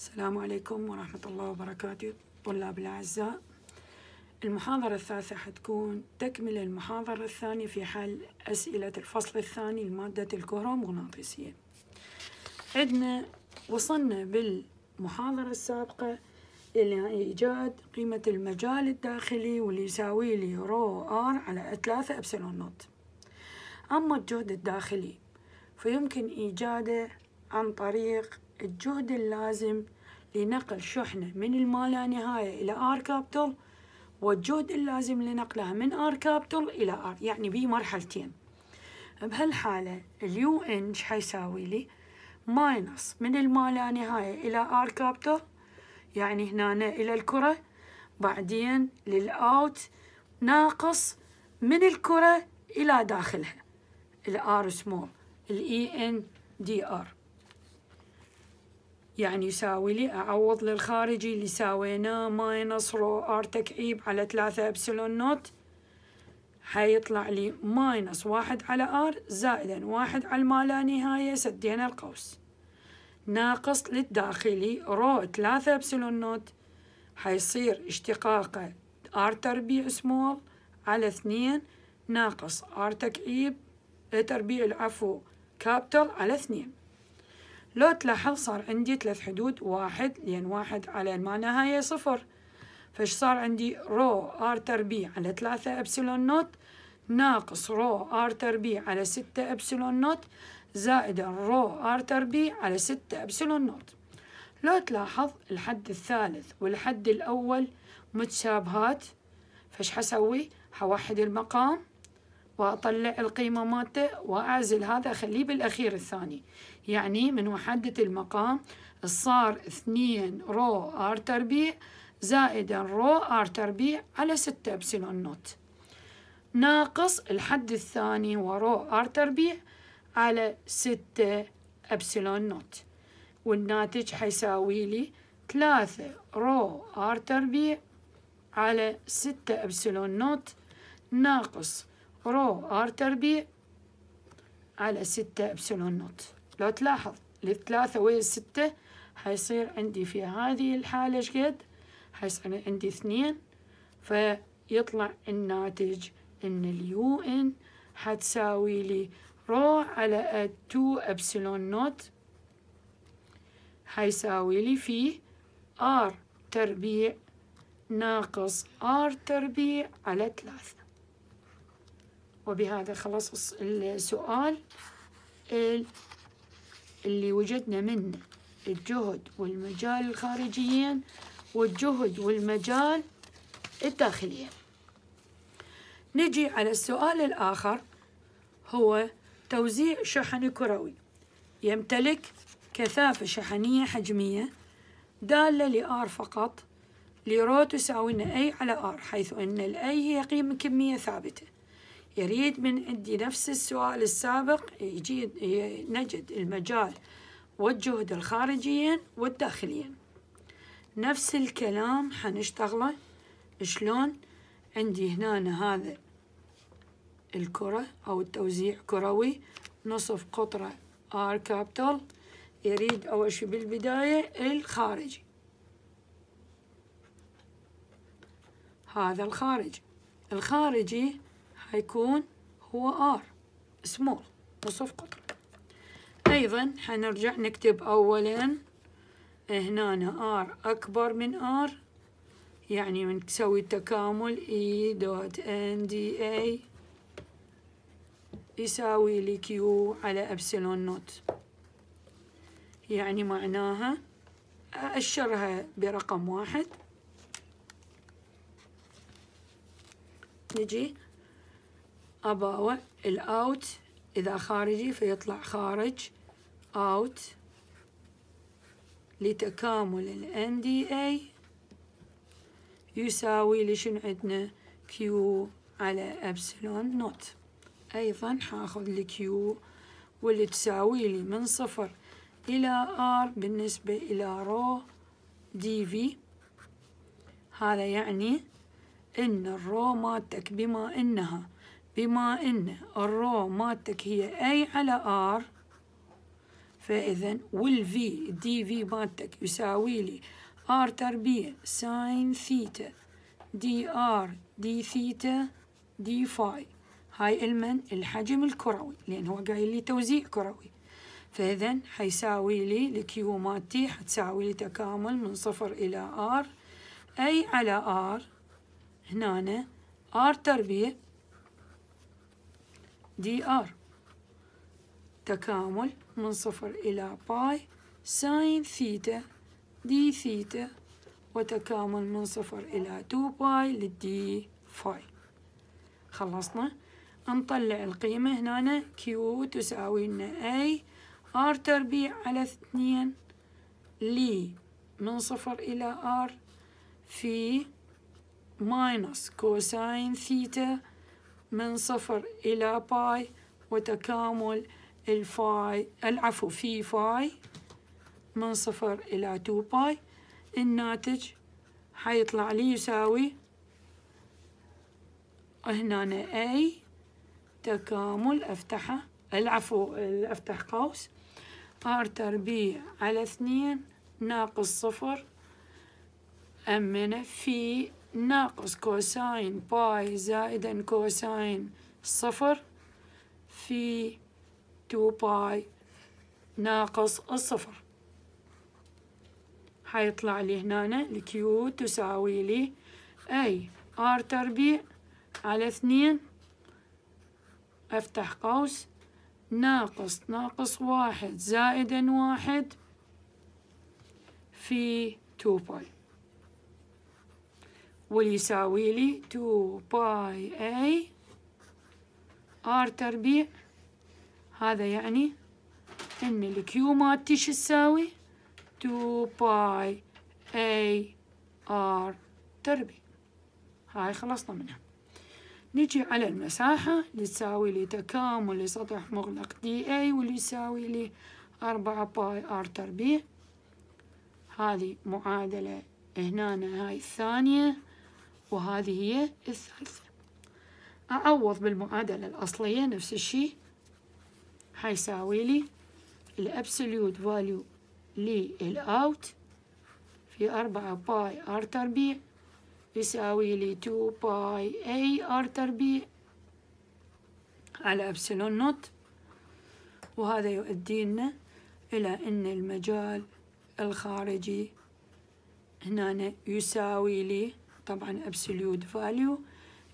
السلام عليكم ورحمة الله وبركاته طلاب الأعزاء المحاضرة الثالثة حتكون تكملة المحاضرة الثانية في حل أسئلة الفصل الثاني لمادة الكهرومغناطيسية عندنا وصلنا بالمحاضرة السابقة إلى إيجاد قيمة المجال الداخلي واللي يساوي لي رو آر على ثلاثة إبسلون نوت أما الجهد الداخلي فيمكن إيجاده عن طريق الجهد اللازم لنقل شحنة من المالانهاية إلى آر كابتل والجهد اللازم لنقلها من آر كابتل إلى آر يعني بي مرحلتين بهالحالة اليو إن حيساوي لي ماينص من المالانهاية إلى آر كابتل يعني هنا إلى الكرة بعدين للأوت ناقص من الكرة إلى داخلها الآر سمول الإي إن دي آر يعني يساوي لي أعوض للخارجي اللي ساويناه ماينس رو ار تكعيب على ثلاثة إبسلون نوت حيطلع لي ماينس واحد على ار زائدا واحد على ما لا نهاية سدينا القوس ناقص للداخلي رو ثلاثة إبسلون نوت حيصير اشتقاقه ار تربيع سمول على اثنين ناقص ار تكعيب تربيع العفو كابتل على اثنين لو تلاحظ صار عندي ثلاث حدود واحد لين واحد على ما نهاية صفر فش صار عندي رو ار تربيع على ثلاثة ابسلون نوت ناقص رو ار تربيع على ستة ابسلون نوت زائدا رو ار تربيع على ستة ابسلون نوت لو تلاحظ الحد الثالث والحد الأول متشابهات فش حسوي حوحد المقام وأطلع القيمة مالته وأعزل هذا أخليه بالأخير الثاني يعني من وحدة المقام صار اثنين رو ار تربيع زائدا رو ار تربيع على ستة ابسلون نوت ناقص الحد الثاني ورو ار تربيع على ستة ابسلون نوت والناتج حيساوي لي ثلاثة رو ار تربيع على ستة ابسلون نوت ناقص رو ار تربيع على ستة ابسلون نوت لو تلاحظ الثلاثة الستة حيصير عندي في هذه الحالة شقد حيصير عندي اثنين فيطلع الناتج ان اليو ان حتساوي لي رو على 2 ابسلون نوت حيساوي لي في ار تربيع ناقص ار تربيع على ثلاثة وبهذا خلص السؤال اللي وجدنا منه الجهد والمجال الخارجيين والجهد والمجال الداخليين نجي على السؤال الآخر هو توزيع شحن كروي يمتلك كثافة شحنية حجمية دالة لآر فقط لرو تساوينا أي على آر حيث أن الأي هي قيمة كمية ثابتة يريد من عندي نفس السؤال السابق يجي نجد المجال والجهد الخارجيا والداخليا نفس الكلام حنشتغله شلون عندي هنا هذا الكرة أو التوزيع كروي نصف قطرة R كابيتال يريد أول شي بالبداية الخارجي هذا الخارجي الخارجي هيكون هو R small نصف قطر أيضا حنرجع نكتب أولا آه، هنا R أكبر من R يعني بنسوي التكامل E dot N D A يساوي لي Q على أبسلون نوت يعني معناها أشرها برقم واحد نجي أباوه الأوت إذا خارجي فيطلع خارج أوت لتكامل الـ NDA يساوي لشنو عندنا Q على أبسلون نوت أيضا حاخذ Q واللي تساوي لي من صفر إلى R بالنسبة إلى رو دي في هذا يعني إن الرو مالتك بما إنها بما أن الرو مالتك هي أي على آر فإذا والفي دي في مالتك يساوي لي آر تربيع ساين ثيتا دي آر دي ثيتا دي فاي هاي المن الحجم الكروي لأن هو قايل لي توزيع كروي فإذا حيساوي لي الكيو مالتي حتساوي لي تكامل من صفر إلى آر أي على آر هنا آر تربيع دي ار تكامل من صفر إلى باي ساين ثيتا دي ثيتا وتكامل من صفر إلى 2 باي للدي فاي خلصنا نطلع القيمة هنا كيو تساوي لنا اي ار تربيع على اثنين لي من صفر إلى ار في ماينس كوساين ثيتا من صفر إلى باي وتكامل الفاي العفو في فاي من صفر إلى تو باي الناتج حيطلع لي يساوي هنا أي تكامل أفتحه العفو أفتح قوس آر تربيع على اثنين ناقص صفر أمنا في ناقص كوساين باي زائدا كوساين صفر في تو باي ناقص الصفر حيطلع لي هنا الكيو تساوي لي أي آر تربيع على اثنين أفتح قوس ناقص ناقص واحد زائدا واحد في تو باي واللي يساوي لي 2 باي اي ار تربيع هذا يعني ان الكيو مالتي شو تساوي 2 باي اي ار تربيع هاي خلصنا منها نجي على المساحة اللي تساوي لي تكامل لسطح مغلق دي اي واللي يساوي لي أربعة باي ار تربيع هذه معادلة هنا هاي الثانية وهذه هي الثالثة أعوض بالمعادلة الأصلية نفس الشيء حيساوي لي الأبسوليوت فاليو للأوت في أربعة باي آر تربيع يساوي لي 2 باي أي آر تربيع على أبسلون نوت وهذا يؤدينا إلى أن المجال الخارجي هنا يساوي لي طبعا absolute value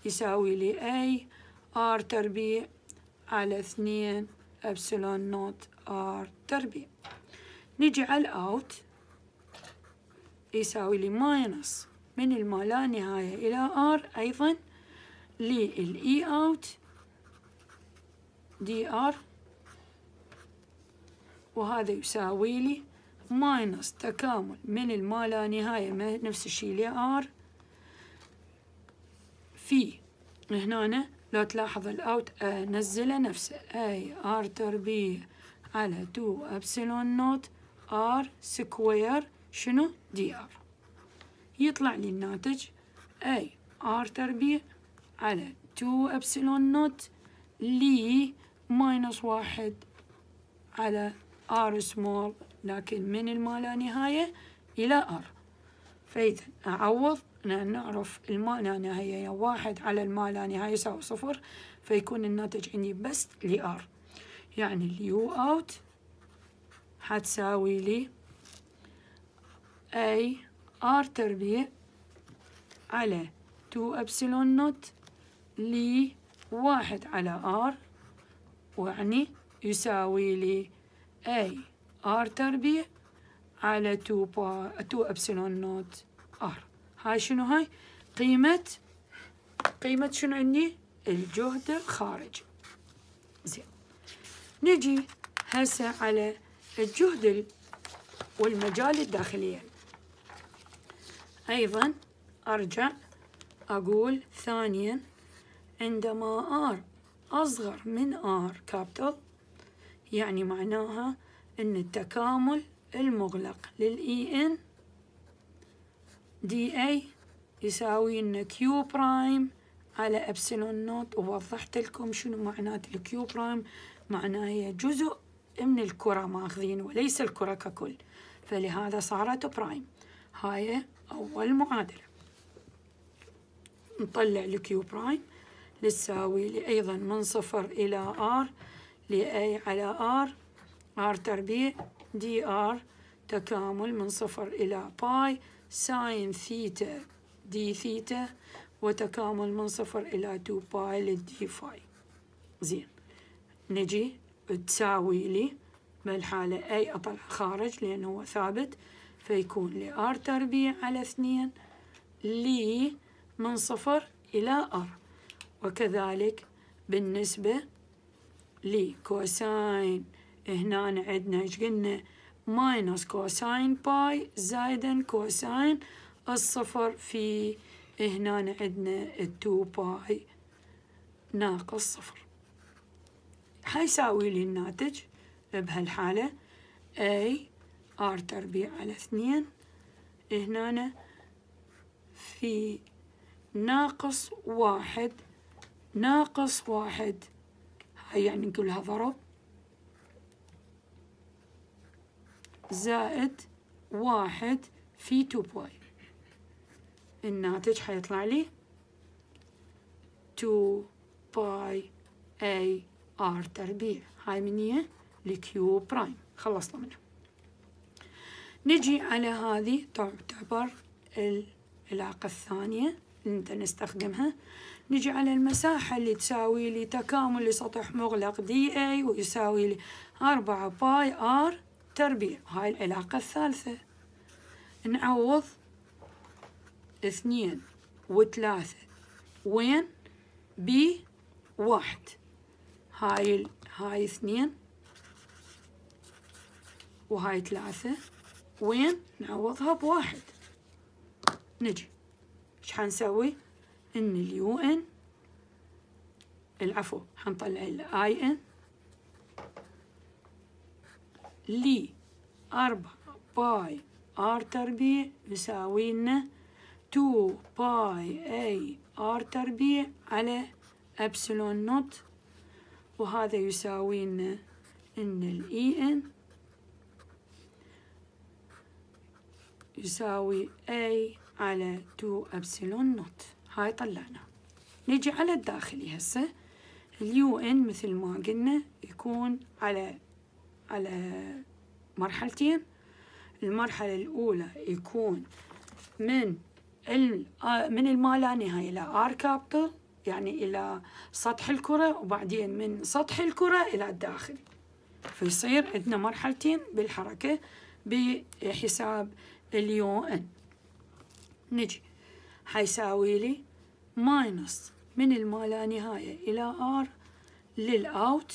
يساوي لي A R تربيع على اثنين ابسلون نوت R تربيع نجي على الأوت يساوي لي ماينس من الما لا نهاية إلى R أيضا لي E out دي آر وهذا يساوي لي ماينس تكامل من الما لا نهاية نفس الشيء r في هنا لو تلاحظ الاوت آه، نزل نفسه اي ار تربيع على 2 ابسلون نوت ار سكوير شنو دي ار يطلع لي الناتج اي ار تربيع على 2 ابسلون نوت لي ماينس واحد على ار سمول لكن من المالا نهايه الى ار فإذا أعوض نعرف الما لا نهاية يا يعني واحد على الما لا نهاية يساوي صفر فيكون الناتج عندي بس ار يعني اليو أوت حتساوي لي أي آر تربيع على تو أبسلون نوت لي واحد على آر ويعني يساوي لي أي آر تربيع على 2 با 2 ابسلون نوت ار هاي شنو هاي قيمة قيمة شنو عندي الجهد الخارجي زين نجي هسه على الجهد والمجال الداخلي أيضا أرجع أقول ثانيا عندما آر أصغر من آر كابيتال يعني معناها أن التكامل المغلق للإي إن e دي اي يساوي لنا كيو برايم على ابسلون نوت ووضحت لكم شنو معنات الكيو برايم معناه هي جزء من الكرة ماخذين وليس الكرة ككل فلهذا صارت برايم هاي أول معادلة نطلع الكيو برايم لتساوي لي أيضا من صفر إلى آر لأي على آر آر تربيع دي آر تكامل من صفر إلى باي ساين ثيتا دي ثيتا وتكامل من صفر إلى 2 باي للدي فاي زين نجي تساوي لي بالحالة أي أطلع خارج لأن هو ثابت فيكون لآر تربيع على اثنين لي من صفر إلى آر وكذلك بالنسبة لكوساين هنا عندنا ايش قلنا ماينس كوساين باي زايدا كوساين الصفر في هنا عندنا 2 باي ناقص صفر حيساوي لي الناتج بهالحالة اي ار تربيع على اثنين هنا في ناقص واحد ناقص واحد هاي يعني كلها ضرب زائد واحد في 2 باي الناتج حيطلع لي 2 باي اي ار تربيع هاي منية لكيو برايم خلصنا منها نجي على هذه تعتبر العلاقة الثانية اللي انت نستخدمها نجي على المساحة اللي تساوي لي تكامل لسطح مغلق دي اي ويساوي لي أربعة باي ار التربية هاي العلاقة الثالثة نعوض اثنين وثلاثة وين ب واحد هاي هاي اثنين وهاي ثلاثة وين نعوضها بواحد نجي ايش حنسوي ان اليو ان العفو حنطلع الاي ان لي أربعة باي ار تربيع يساوي لنا تو باي اي ار تربيع على ابسلون نوت وهذا يساوي لنا ان الاي ان يساوي اي على 2 ابسلون نوت هاي طلعنا نجي على الداخلي هسه اليو ان مثل ما قلنا يكون على على مرحلتين المرحلة الأولى يكون من من الما لا نهاية إلى R كابتل يعني إلى سطح الكرة وبعدين من سطح الكرة إلى الداخل فيصير عندنا مرحلتين بالحركة بحساب اليو ان نجي حيساوي لي ماينس من الما لا نهاية إلى آر للأوت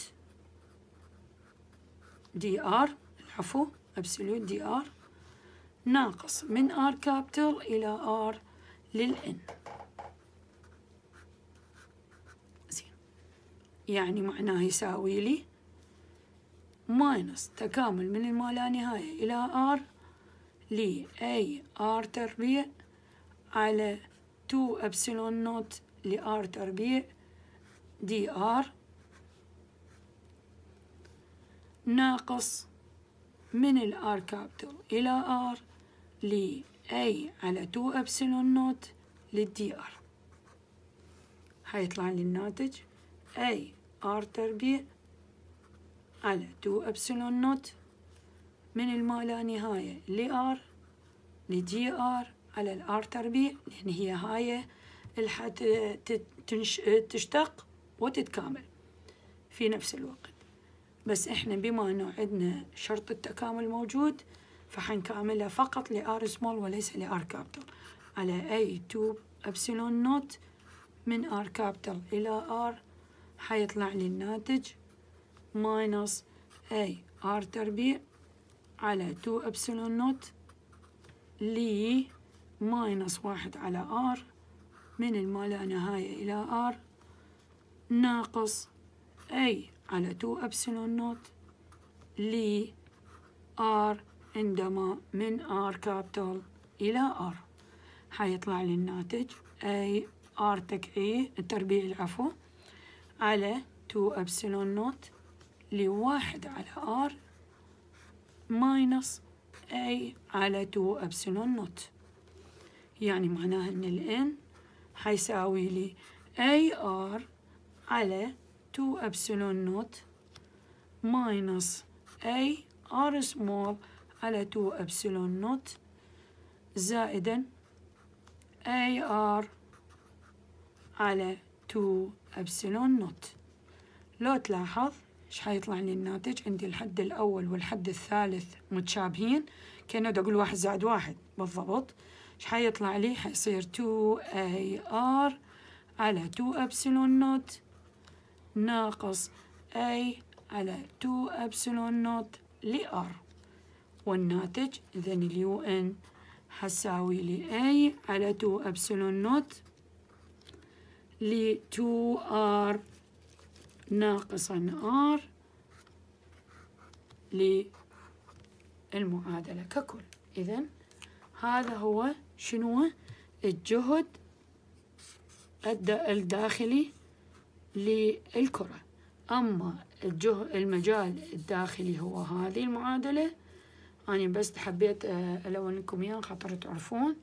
دي ار العفو ابسولوت دي ار ناقص من ار كابيتال الى ار للان زين يعني معناه يساوي لي ماينس تكامل من الما لا نهاية إلى R ل A R تربيع على 2 أبسلون نوت ل R تربيع دي R ناقص من الار كابيتال إلى ار ل A على 2 أبسلون نوت للدي ار حيطلع لي الناتج A ار تربيع على 2 أبسلون نوت من الما لا نهاية لآر لدي آر على الآر تربيع لأن يعني هي هاي الحد تشتق وتتكامل في نفس الوقت بس إحنا بما أنه عندنا شرط التكامل موجود فحنكامله فقط لآر سمول وليس لآر كابيتال على أي 2 أبسلون نوت من آر كابيتال إلى آر حيطلع لي الناتج ماينص أي آر تربيع على 2 أبسلون نوت لي ماينص واحد على آر من المالا نهاية إلى آر ناقص أي على 2 ابسلون نوت ل R عندما من R كابتل الى R حيطلع لي الناتج اي R تكعيه التربيع العفو على 2 ابسلون نوت لواحد على R ماينص اي على 2 ابسلون نوت يعني معناها ان الان حيساوي لي اي R على 2 epsilon naught minus A R small على 2 epsilon naught زائدا A R على 2 epsilon naught لو تلاحظ ايش حيطلع لي الناتج عندي الحد الأول والحد الثالث متشابهين كأنه دا أقول واحد زائد واحد بالضبط ايش حيطلع لي حيصير 2 AR على 2 epsilon naught ناقص A على 2 أبسلون نوت لR والناتج إذن اليو إن حساوي ل A على 2 أبسلون نوت ل 2R ناقصا R للمعادلة ككل إذن هذا هو شنو الجهد الداخلي للكرة أما الجه المجال الداخلي هو هذه المعادلة أنا بس حبيت ألون آه، لكم إياها خاطر تعرفون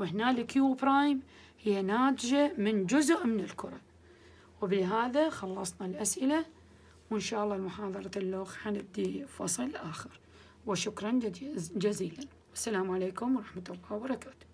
وهنا الكيو برايم هي ناتجة من جزء من الكرة وبهذا خلصنا الأسئلة وإن شاء الله محاضرة اللوخ حنبدي فصل آخر وشكرا جزيلا السلام عليكم ورحمة الله وبركاته